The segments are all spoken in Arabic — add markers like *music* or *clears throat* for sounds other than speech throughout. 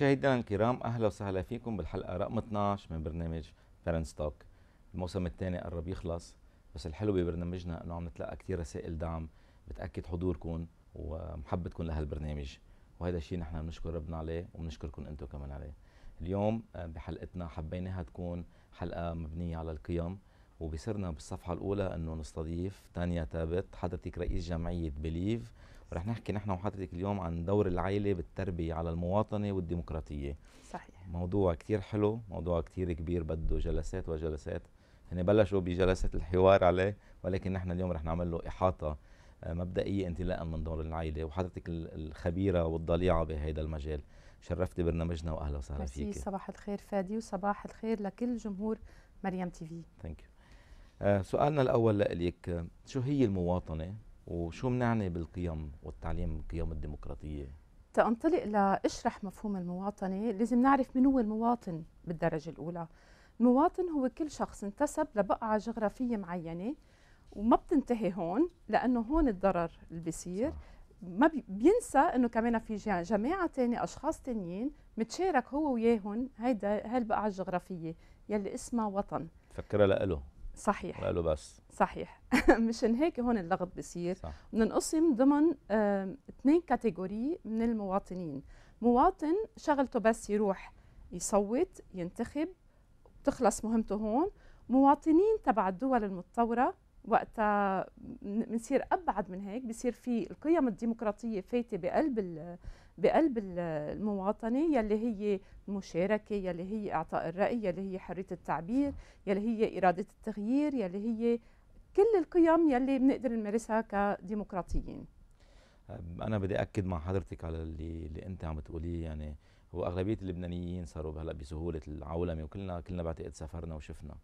مشاهدينا الكرام اهلا وسهلا فيكم بالحلقه رقم 12 من برنامج بيرنتس توك الموسم الثاني قرب يخلص بس الحلو ببرنامجنا انه عم نتلقى كثير رسائل دعم بتاكد حضوركم ومحبتكم لهالبرنامج وهذا الشيء نحن بنشكر ربنا عليه وبنشكركم انتم كمان عليه اليوم آه، بحلقتنا حبيناها تكون حلقه مبنيه على القيم وبصرنا بالصفحه الاولى انه نستضيف تانيا ثابت حضرتك رئيس جمعيه بليف رح نحكي نحن وحضرتك اليوم عن دور العائلة بالتربية على المواطنة والديمقراطية صحيح موضوع كتير حلو موضوع كتير كبير بده جلسات وجلسات هن بلشوا بجلسة الحوار عليه ولكن نحن اليوم رح نعمل له إحاطة آه، مبدئية انطلاقا من دور العائلة وحضرتك الخبيرة والضليعة بهذا المجال شرفتي برنامجنا واهلا وسهلا فيك صباح الخير فادي وصباح الخير لكل جمهور مريم تي في ثانك آه، يو سؤالنا الاول لك آه، شو هي المواطنه وشو بنعني بالقيم والتعليم القيم الديمقراطية؟ تنطلق لاشرح مفهوم المواطنة لازم نعرف من هو المواطن بالدرجة الأولى المواطن هو كل شخص انتسب لبقعة جغرافية معينة وما بتنتهي هون لأنه هون الضرر اللي بيصير ما بينسى انه كمان في جماعه تانية اشخاص تانيين متشارك هو وياهم هيدا هالبقعه الجغرافيه يلي اسمها وطن فكرها لإله صحيح له بس صحيح *laughs* مشان هيك هون اللغط بصير بننقسم ضمن اثنين كاتيجوري من المواطنين مواطن شغلته بس يروح يصوت ينتخب بتخلص مهمته هون مواطنين تبع الدول المتطوره وقتها بنصير ابعد من هيك بصير في القيم الديمقراطيه فايته بقلب بقلب المواطنه يلي هي المشاركه يلي هي اعطاء الراي يلي هي حريه التعبير يلي هي اراده التغيير يلي هي كل القيم يلي بنقدر نمارسها كديمقراطيين انا بدي اكد مع حضرتك على اللي, اللي انت عم تقوليه يعني هو اغلبيه اللبنانيين صاروا هلا بسهوله العولمه وكلنا كلنا بعتقد سافرنا وشفنا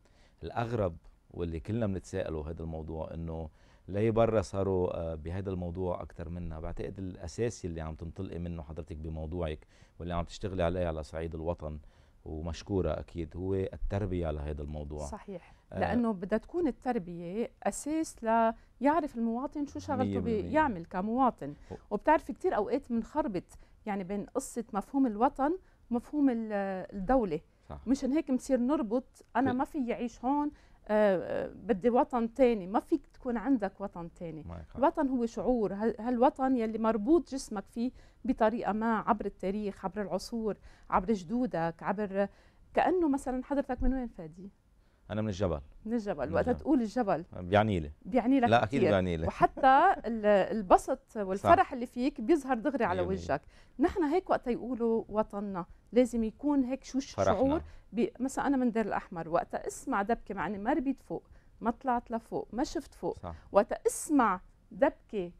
الاغرب واللي كلنا بنتساءله هذا الموضوع انه ليه بره صاروا آه، بهذا الموضوع اكثر منا بعتقد الاساسي اللي عم تنطلقي منه حضرتك بموضوعك واللي عم تشتغلي عليه على صعيد الوطن ومشكوره اكيد هو التربيه على هذا الموضوع صحيح آه لانه بدها تكون التربيه اساس ليعرف المواطن شو شغلته بيعمل كمواطن وبتعرفي كثير اوقات بنخربط يعني بين قصه مفهوم الوطن ومفهوم الدوله صح. مشان هيك بنصير نربط انا ما في اعيش هون آه، آه، بدي وطن تاني ما فيك تكون عندك وطن تاني الوطن هو شعور هالوطن يلي مربوط جسمك فيه بطريقه ما عبر التاريخ عبر العصور عبر جدودك عبر كانه مثلا حضرتك من وين فادي انا من الجبل من الجبل وقتها تقول الجبل بيعني لي بيعني لك لا اكيد بيعني لي *laughs* وحتى البسط والفرح اللي فيك بيظهر دغري على وجهك نحن هيك وقتها يقولوا وطننا لازم يكون هيك شو شعور مثلا انا من دير الاحمر وقتها اسمع دبكه مع اني ما ربيت فوق ما طلعت لفوق ما شفت فوق وقت وقتها اسمع دبكه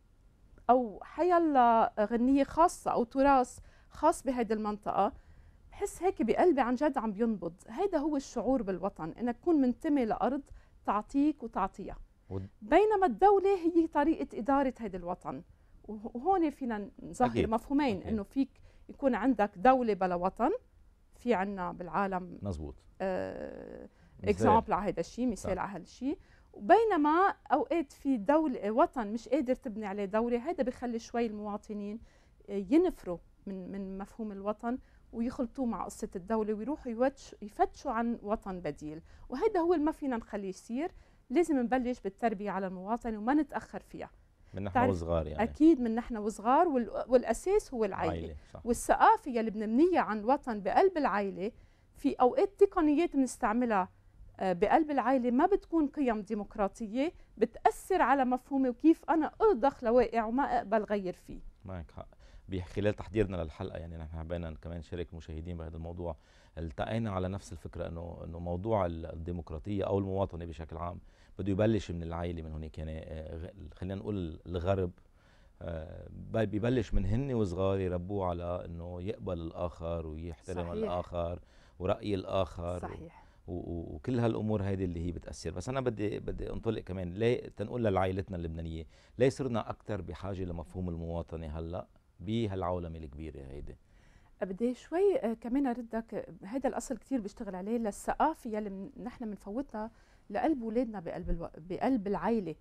او حيالله غنيه خاصه او تراث خاص بهيدي المنطقه بحس هيك بقلبي عن جد عم بينبض هيدا هو الشعور بالوطن انك تكون منتمي لارض تعطيك وتعطيها بينما الدوله هي طريقه اداره هيدا الوطن وهون فينا نظهر مفهومين انه فيك يكون عندك دوله بلا وطن في عنا بالعالم مزبوط آه اكزامبل على هذا الشيء مثال على هالشيء وبينما اوقات في دولة وطن مش قادر تبني عليه دوله هذا بخلي شوي المواطنين آه، ينفروا من من مفهوم الوطن ويخلطوه مع قصة الدولة ويروحوا يفتشوا عن وطن بديل وهذا هو اللي ما فينا نخليه يصير لازم نبلش بالتربية على المواطنة وما نتأخر فيها من نحن وصغار يعني اكيد من نحن وصغار والاساس هو العائله, العائلة والثقافه يلي بنبنيها عن وطن بقلب العائله في اوقات تقنيات بنستعملها آه، بقلب العائله ما بتكون قيم ديمقراطيه بتاثر على مفهومي وكيف انا اضخ لواقع وما اقبل غير فيه معك حق بخلال تحضيرنا للحلقه يعني نحن حبينا كمان نشارك المشاهدين بهذا الموضوع التقينا على نفس الفكره انه انه موضوع الديمقراطيه او المواطنه بشكل عام بده يبلش من العائله من هناك يعني آه، خلينا نقول الغرب آه، ببلش من هن وصغار يربوه على انه يقبل الاخر ويحترم صحيح. الاخر وراي الاخر صحيح وكل هالامور هيدي اللي هي بتاثر بس انا بدي بدي انطلق كمان ليه تنقول لعائلتنا اللبنانيه ليه صرنا اكثر بحاجه لمفهوم المواطنه هلا بهالعولمه الكبيره هيدي بدي شوي آه، كمان اردك هذا آه، الاصل كثير بيشتغل عليه للثقافه يلي نحن بنفوتها لقلب اولادنا بقلب الو... بقلب العائله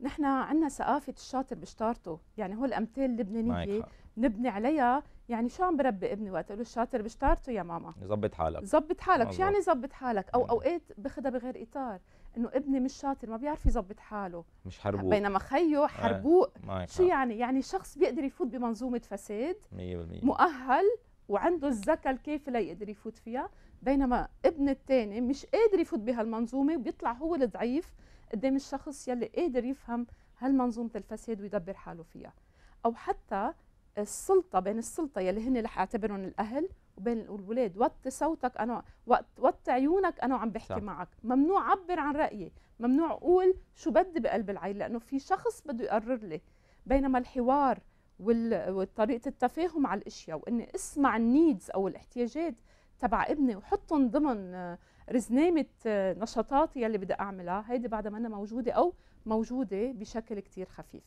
نحن عندنا ثقافه الشاطر بشطارته يعني هو الامثال اللبنانيه نبني عليها يعني شو عم بربي ابني وقت له الشاطر بشطارته يا ماما ظبط حالك ظبط حالك شو يعني ظبط حالك او اوقات باخذها بغير اطار انه ابني مش شاطر ما بيعرف يظبط حاله مش حربوه بينما خيه حربوه آه. شو يعني يعني شخص بيقدر يفوت بمنظومه فساد 100% مؤهل وعنده الذكاء الكافي ليقدر يفوت فيها بينما ابن الثاني مش قادر يفوت بهالمنظومه وبيطلع هو الضعيف قدام الشخص يلي قادر يفهم هالمنظومه الفساد ويدبر حاله فيها او حتى السلطه بين السلطه يلي هن رح اعتبرهم الاهل وبين الولاد وطي صوتك انا وطي عيونك انا وعم بحكي صح. معك ممنوع اعبر عن رايي ممنوع اقول شو بدي بقلب العيل لانه في شخص بده يقرر لي بينما الحوار وطريقه التفاهم على الاشياء واني اسمع النيدز او الاحتياجات تبع ابني وحطهم ضمن رزنامه نشاطاتي يلي بدي اعملها هيدي بعدها ما موجوده او موجوده بشكل كتير خفيف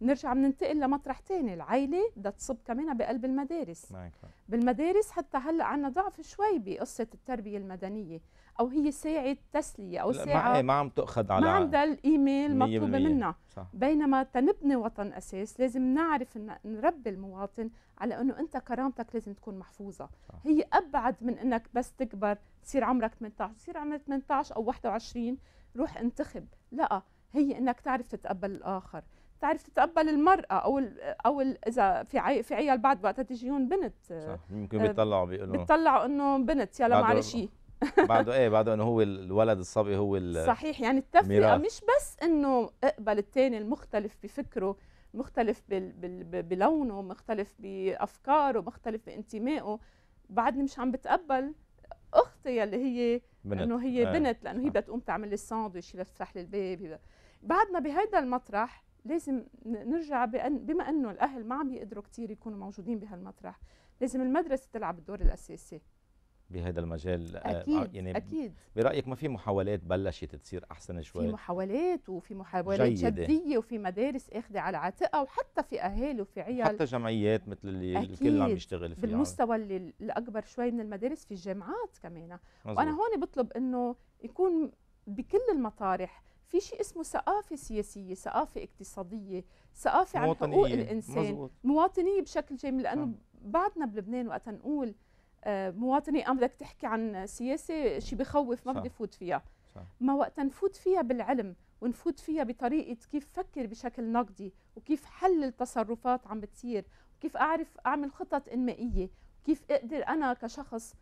نرجع بننتقل لمطرح تاني العيله بدها تصب كمان بقلب المدارس بالمدارس حتى هلا عندنا ضعف شوي بقصه التربيه المدنيه او هي ساعه تسليه او ساعه إيه، ما عم تاخذ على ما عندها الإيميل المطلوبه منا بينما تنبني وطن اساس لازم نعرف نربي المواطن على انه انت كرامتك لازم تكون محفوظه صح. هي ابعد من انك بس تكبر تصير عمرك 18 تصير عمرك 18 او 21 روح انتخب لا هي انك تعرف تتقبل الاخر تعرف تتقبل المراه او او اذا في عي في عيال بعد وقتها تجيهم بنت صح ممكن آه، بيطلعوا بيقولوا بيطلعوا انه بنت يلا معلش *laughs* بعده ايه بعده انه هو الولد الصبي هو صحيح يعني التفرقه مش بس انه اقبل الثاني المختلف بفكره مختلف بل بل بلونه مختلف بافكاره مختلف بانتمائه بعدني مش عم بتقبل اختي يلي هي بنت. انه هي إيه. بنت لانه هي آه. بدها تقوم تعمل لي الساندويتش بدها تفتح لي الباب بعدنا بهيدا المطرح لازم نرجع بأن بما انه الاهل ما عم يقدروا كثير يكونوا موجودين بهالمطرح لازم المدرسه تلعب الدور الاساسي بهذا المجال آه، آه، اكيد يعني اكيد برايك ما في محاولات بلشت تصير احسن شوي في محاولات وفي محاولات جديه وفي مدارس اخذه على عاتقها وحتى في اهالي وفي عيال حتى جمعيات مثل اللي الكل عم يشتغل فيها بالمستوى اللي الاكبر شوي من المدارس في الجامعات كمان وانا هون بطلب انه يكون بكل المطارح في شيء اسمه ثقافة سياسية ثقافة اقتصادية ثقافة عن حقوق الإنسان مزبوط. مواطنية بشكل جامل لأنه نعم. بعدنا بلبنان وقت نقول آه، مواطنية أم بدك تحكي عن سياسة شيء بخوف ما بدي فوت فيها صح. ما وقت نفوت فيها بالعلم ونفوت فيها بطريقة كيف فكر بشكل نقدي وكيف حل التصرفات عم بتصير وكيف أعرف أعمل خطط إنمائية وكيف أقدر أنا كشخص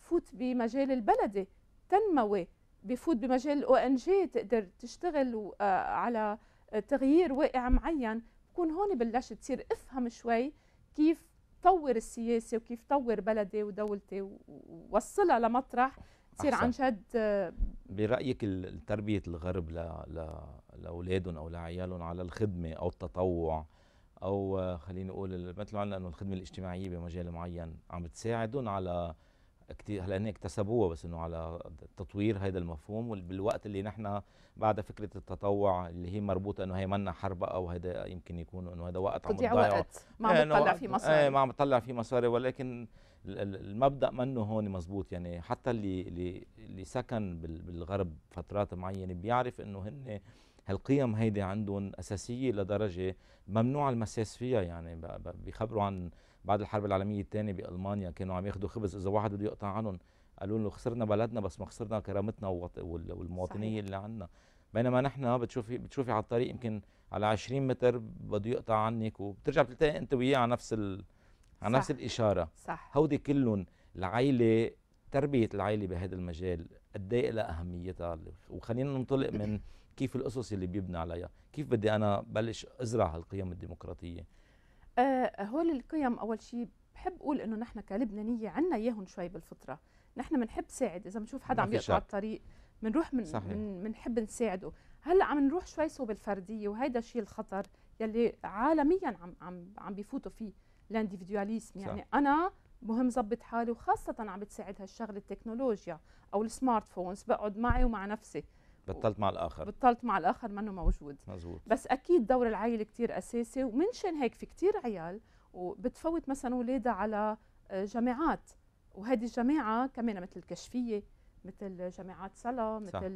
فوت بمجال البلدي تنموي بفوت بمجال الاو ان جي تقدر تشتغل آه، على آه، تغيير واقع معين بكون هون بلشت تصير افهم شوي كيف طور السياسه وكيف طور بلدي ودولتي ووصلها لمطرح تصير عن جد آه، برايك تربيه الغرب ل... لاولادهم او لعيالهم على الخدمه او التطوع او خلينا نقول مثل قلنا انه الخدمه الاجتماعيه بمجال معين عم بتساعدهم على هلا اكتسبوها بس انه على تطوير هذا المفهوم وبالوقت اللي نحن بعد فكره التطوع اللي هي مربوطه انه هي منا حرب او هذا يمكن يكون انه هذا وقت عم تضيع وقت ما عم إيه، تطلع في مصاري ايه ما عم تطلع في مصاري ولكن المبدا منه هون مزبوط يعني حتى اللي اللي سكن بالغرب فترات معينه بيعرف انه هن هالقيم هيدي عندهم اساسيه لدرجه ممنوع المساس فيها يعني بيخبروا عن بعد الحرب العالميه الثانيه بالمانيا كانوا عم ياخذوا خبز اذا واحد بده يقطع عنهم قالوا له خسرنا بلدنا بس ما خسرنا كرامتنا والمواطنيه صحيح. اللي عندنا بينما نحن بتشوفي بتشوفي على الطريق يمكن على 20 متر بده يقطع عنك وبترجع بتلتقي انت وياه على نفس ال... على صح. نفس الاشاره صح هودي كلهم العائله تربيه العائله بهذا المجال قد ايه لها اهميتها وخلينا ننطلق من كيف الاسس اللي بيبنى عليها كيف بدي انا بلش ازرع هالقيم الديمقراطيه آه، هول القيم اول شيء بحب اقول انه نحن كلبنانيه عندنا اياهم شوي بالفطره نحن بنحب نساعد اذا بنشوف حدا عم يقطع الطريق بنروح من بنحب نساعده هلا عم نروح شوي صوب الفرديه وهيدا الشيء الخطر يلي عالميا عم عم عم بيفوتوا فيه الانديفيدواليزم يعني انا مهم زبط حالي وخاصة عم بتساعد هالشغلة التكنولوجيا أو السمارت فونز بقعد معي ومع نفسي بطلت مع الاخر بطلت مع الاخر منه موجود مزبوط. بس اكيد دور العائله كثير اساسي ومنشان هيك في كثير عيال وبتفوت مثلا اولادها على آه، جامعات وهذه الجماعه كمان مثل الكشفيه مثل جامعات سلا مثل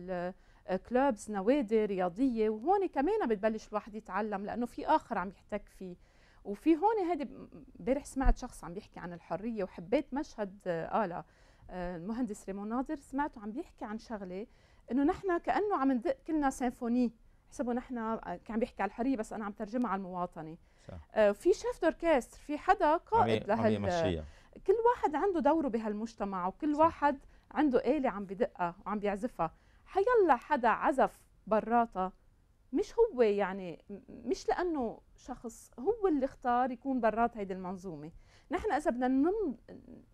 كلوبز آه، نوادي رياضيه وهون كمان بتبلش الواحد يتعلم لانه في اخر عم يحتك فيه وفي هون هذه امبارح سمعت شخص عم بيحكي عن الحريه وحبيت مشهد قالها آه، المهندس ريمون ناظر سمعته عم بيحكي عن شغله انه نحن كانه عم ندق كلنا سيمفوني حسبوا نحن آه، كان بيحكي على الحريه بس انا عم ترجمها على المواطنه صح. آه في شيف اوركستر في حدا قائد لهال كل واحد عنده دوره بهالمجتمع وكل صح. واحد عنده آلة عم بدقها وعم بيعزفها حيلا حدا عزف براتها مش هو يعني مش لانه شخص هو اللي اختار يكون برات هيدي المنظومه نحن اذا بدنا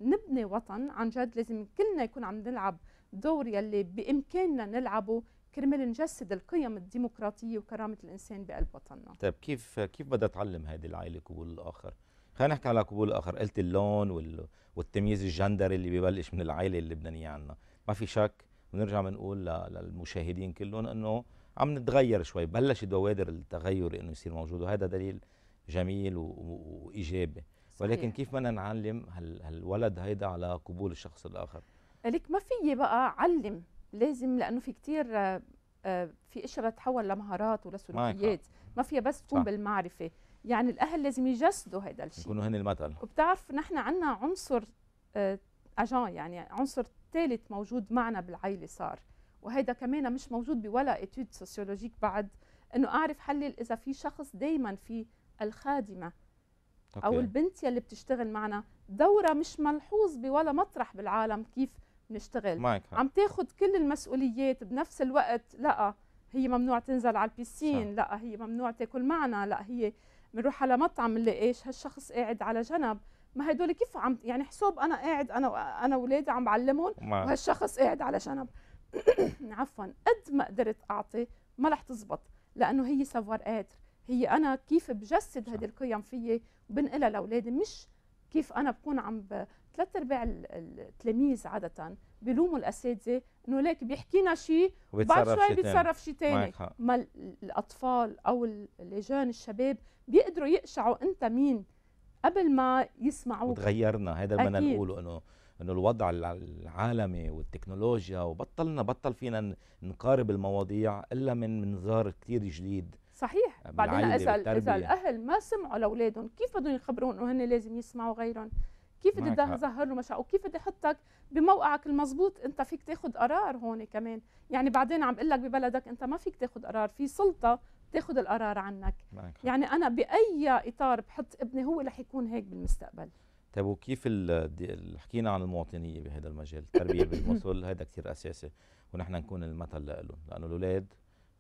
نبني وطن عن جد لازم كلنا يكون عم نلعب دور يلي بامكاننا نلعبه كرمال نجسد القيم الديمقراطيه وكرامه الانسان بقلب وطننا. طيب كيف كيف بدها تعلم هذه العائله قبول الاخر؟ خلينا نحكي على قبول الاخر، قلت اللون وال... والتمييز الجندري اللي ببلش من العائله اللبنانيه عنا، ما في شك ونرجع بنقول للمشاهدين كلهم انه عم نتغير شوي، بلشت بوادر التغير انه يصير موجود وهذا دليل جميل و... وايجابي، ولكن كيف بدنا نعلم هال... هالولد هيدا على قبول الشخص الاخر؟ لك ما في بقى علم لازم لانه في كثير آه، آه، في اشياء بتتحول لمهارات ولسلوكيات آه. ما فيها بس تكون صح. بالمعرفه يعني الاهل لازم يجسدوا هذا الشيء يكونوا هن المثل وبتعرف نحن عندنا عنصر اجان يعني عنصر ثالث موجود معنا بالعائله صار وهذا كمان مش موجود بولا اتيود سوسيولوجيك بعد انه اعرف حلل اذا في شخص دائما في الخادمه أوكي. او البنت يلي بتشتغل معنا دورها مش ملحوظ بولا مطرح بالعالم كيف نشتغل عم تاخذ كل المسؤوليات بنفس الوقت لا هي ممنوع تنزل على البيسين صح. لا هي ممنوع تاكل معنا لا هي بنروح على مطعم ايش هالشخص قاعد على جنب ما هدول كيف عم يعني حسوب انا قاعد انا انا اولادي عم بعلمهم وهالشخص قاعد على جنب *coughs* عفوا قد ما قدرت اعطي ما رح تزبط لانه هي سافوار قادر هي انا كيف بجسد هذه القيم فيي وبنقلها لاولادي مش كيف انا بكون عم ثلاث ارباع التلاميذ عاده بلوموا الاساتذه انه ليك بيحكينا شيء بعد شوي بيتصرف شيء ثاني ما الاطفال او اللجان الشباب بيقدروا يقشعوا انت مين قبل ما يسمعوا تغيرنا هذا اللي بدنا نقوله انه انه الوضع العالمي والتكنولوجيا وبطلنا بطل فينا نقارب المواضيع الا من منظار كثير جديد صحيح بعدين اسال اذا الاهل ما سمعوا لاولادهم كيف بدهم يخبرون انه هن لازم يسمعوا غيرهم كيف بدي اظهر له مشاعر وكيف بدي احطك بموقعك المزبوط انت فيك تاخذ قرار هون كمان يعني بعدين عم بقول لك ببلدك انت ما فيك تاخذ قرار في سلطه تاخذ القرار عنك يعني انا باي اطار بحط ابني هو رح يكون هيك بالمستقبل طيب وكيف حكينا عن المواطنيه بهذا المجال التربيه *coughs* بالمثل هذا كثير اساسي ونحن نكون المثل لهم لانه الاولاد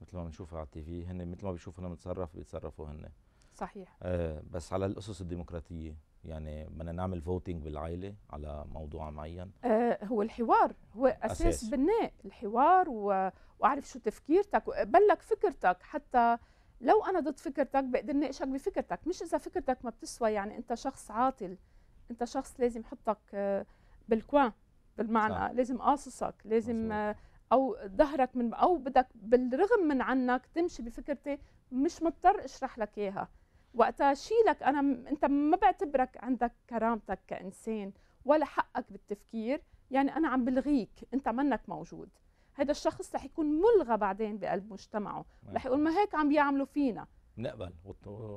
مثل ما بنشوفها على التي في هن مثل ما بيشوفونا بنتصرف بيتصرفوا هن صحيح آه بس على الاسس الديمقراطيه يعني بدنا نعمل فوتينج بالعائله على موضوع معين آه هو الحوار هو اساس, أساس. بناء الحوار و... واعرف شو تفكيرتك بلك فكرتك حتى لو انا ضد فكرتك بقدر ناقشك بفكرتك مش اذا فكرتك ما بتسوى يعني انت شخص عاطل انت شخص لازم حطك آه، بالكوان بالمعنى صح. لازم قاصصك لازم مزبوط. او ظهرك من او بدك بالرغم من عنك تمشي بفكرتي مش مضطر اشرح لك اياها وقتها شيلك انا انت ما بعتبرك عندك كرامتك كانسان ولا حقك بالتفكير يعني انا عم بلغيك انت منك موجود هذا الشخص رح يكون ملغى بعدين بقلب مجتمعه رح يقول ما هيك عم بيعملوا فينا نقبل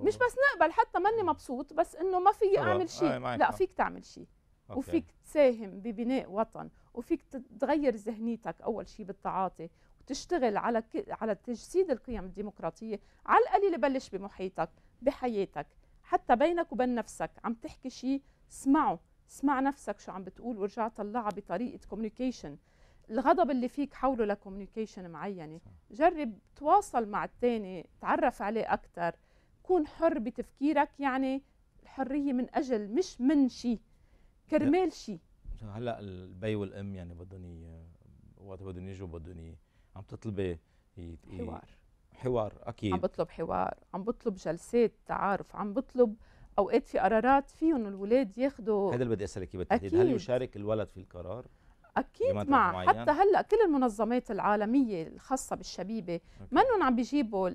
مش بس نقبل حتى ماني مبسوط بس انه ما في اعمل شيء لا فيك تعمل شيء أوكي. وفيك تساهم ببناء وطن وفيك تغير ذهنيتك اول شيء بالتعاطي وتشتغل على ك... على تجسيد القيم الديمقراطيه على القليل بلش بمحيطك بحياتك حتى بينك وبين نفسك عم تحكي شيء اسمعه اسمع نفسك شو عم بتقول وارجع طلعها بطريقه كوميونيكيشن الغضب اللي فيك حوله لكوميونيكيشن معينه جرب تواصل مع الثاني تعرف عليه اكثر كون حر بتفكيرك يعني الحريه من اجل مش من شيء كرمال شيء هلا البي والام يعني بدهم وقت بدهم يجوا بدهم عم تطلبي إيه؟ حوار حوار اكيد عم بطلب حوار عم بطلب جلسات تعارف عم بطلب اوقات في قرارات فيهم الولاد ياخذوا هذا اللي بدي اسالك بالتحديد هل يشارك الولد في القرار اكيد مع معين. حتى هلا كل المنظمات العالميه الخاصه بالشبيبه منهم عم بيجيبوا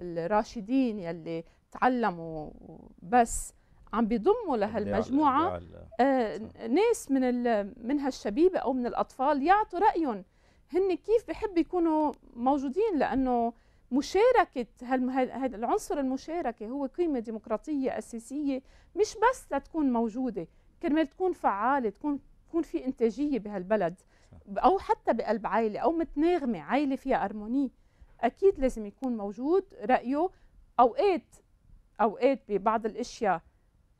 الراشدين يلي تعلموا بس عم بيضموا لهالمجموعه آه ناس من من هالشبيبه او من الاطفال يعطوا رايهم هن كيف بحب يكونوا موجودين لانه مشاركة هذا العنصر المشاركة هو قيمة ديمقراطية أساسية مش بس لتكون موجودة كرمال تكون فعالة تكون تكون في إنتاجية بهالبلد أو حتى بقلب عائلة أو متناغمة عائلة فيها أرموني أكيد لازم يكون موجود رأيه أوقات أوقات ببعض الأشياء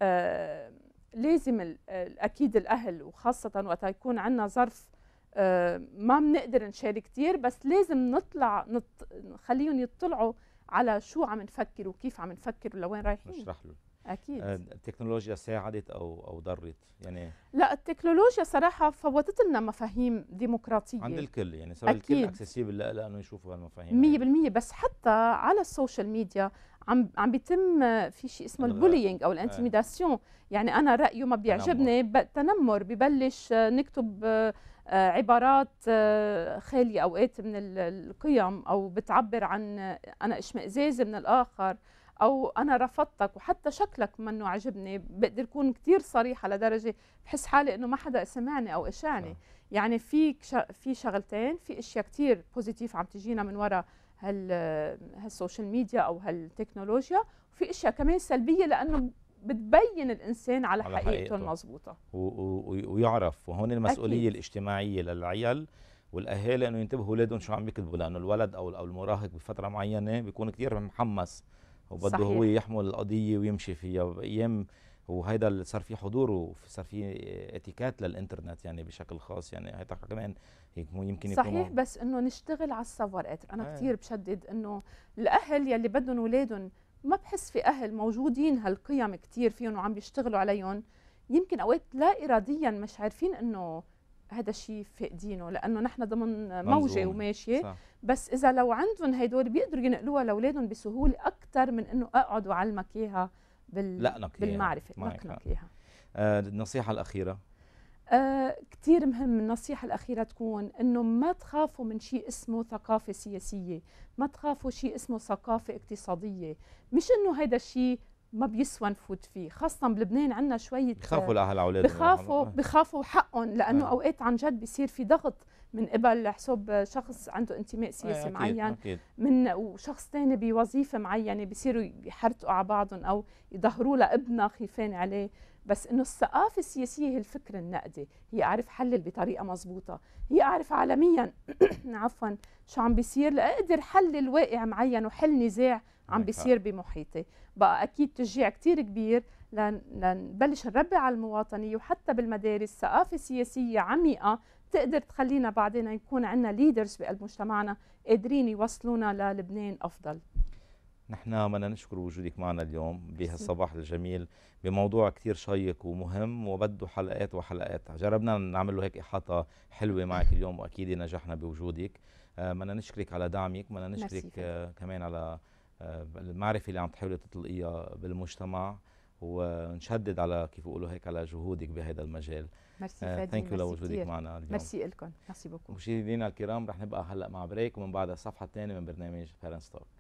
آه، لازم اكيد الاهل وخاصه وقت يكون عندنا ظرف آه، ما بنقدر نشارك كثير بس لازم نطلع نط... نخليهم يطلعوا على شو عم نفكر وكيف عم نفكر ولوين رايحين نشرح له اكيد آه، التكنولوجيا ساعدت او او ضرت يعني لا التكنولوجيا صراحه فوتت لنا مفاهيم ديمقراطيه عند الكل يعني صار الكل اكسسيبل لانه يشوفوا هالمفاهيم 100% يعني. بس حتى على السوشيال ميديا عم عم بيتم آه، في شيء اسمه البولينج او الانتيميداسيون آه. يعني انا رايه ما بيعجبني تنمر ببلش آه، نكتب عبارات خاليه اوقات من القيم او بتعبر عن انا اشمئزاز من الاخر او انا رفضتك وحتى شكلك منه عجبني بقدر اكون كثير صريحه لدرجه بحس حالي انه ما حدا سمعني او اشعني يعني في في شغلتين في اشياء كثير بوزيتيف عم تجينا من وراء هالسوشيال ميديا او هالتكنولوجيا وفي اشياء كمان سلبيه لانه بتبين الانسان على, على حقيقته, حقيقته المضبوطه ويعرف وهون المسؤوليه أكيد. الاجتماعيه للعيال والاهالي انه ينتبهوا اولادهم شو عم يكتبوا لانه الولد او او المراهق بفتره معينه بيكون كثير محمس وبده هو يحمل القضيه ويمشي فيها بايام وهيدا اللي صار في حضور وصار في اتيكات للانترنت يعني بشكل خاص يعني هيدا كمان يمكن يكون صحيح بس انه نشتغل على السفر قادر انا آه. كثير بشدد انه الاهل يلي بدهم اولادهم ما بحس في اهل موجودين هالقيم كثير فيهم وعم بيشتغلوا عليهم يمكن اوقات لا اراديا مش عارفين انه هذا الشيء فاقدينه لانه نحن ضمن موجه وماشيه صح. بس اذا لو عندهم هدول بيقدروا ينقلوها لاولادهم بسهوله اكثر من انه اقعد وعلمك اياها بال لأنك بالمعرفه لأنك اياها آه النصيحه الاخيره آه كثير مهم النصيحة الأخيرة تكون أنه ما تخافوا من شيء اسمه ثقافة سياسية ما تخافوا شيء اسمه ثقافة اقتصادية مش أنه هيدا الشيء ما بيسوى نفوت فيه خاصة بلبنان عندنا شوية آه، بخافوا الأهل أولادهم بخافوا آه. بخافوا حقهم لأنه آه. أوقات عن جد بيصير في ضغط من قبل حسب شخص عنده انتماء إيه، سياسي معين أكيد. من وشخص ثاني بوظيفه معينه بصيروا يحرتقوا على بعضهم او يظهروا لابنها خيفان عليه بس انه الثقافه السياسيه هي الفكر النقدي هي اعرف حلل بطريقه مضبوطه هي اعرف عالميا *clears throat* عفوا شو عم بيصير لاقدر حلل واقع معين وحل نزاع عم بيصير بمحيطي بقى اكيد تشجيع كثير كبير لنبلش نربي على المواطنيه وحتى بالمدارس ثقافه سياسيه عميقه تقدر تخلينا بعدين يكون عندنا ليدرز بقلب مجتمعنا قادرين يوصلونا للبنان افضل نحن بدنا نشكر وجودك معنا اليوم بهالصباح الجميل بموضوع كثير شيق ومهم وبده حلقات وحلقات جربنا نعمل له هيك احاطه حلوه معك اليوم واكيد نجحنا بوجودك آه، بدنا نشكرك على دعمك بدنا نشكرك آه، كمان على آه، المعرفه اللي عم تحاولي تطلقيها بالمجتمع ونشدد على كيف بيقولوا هيك على جهودك بهذا المجال ثانك يو لوجودك معنا اليوم ميرسي لكم ميرسي بوكو مشاهدينا الكرام رح نبقى هلا مع بريك ومن بعدها الصفحه الثانيه من برنامج بيرنتس توك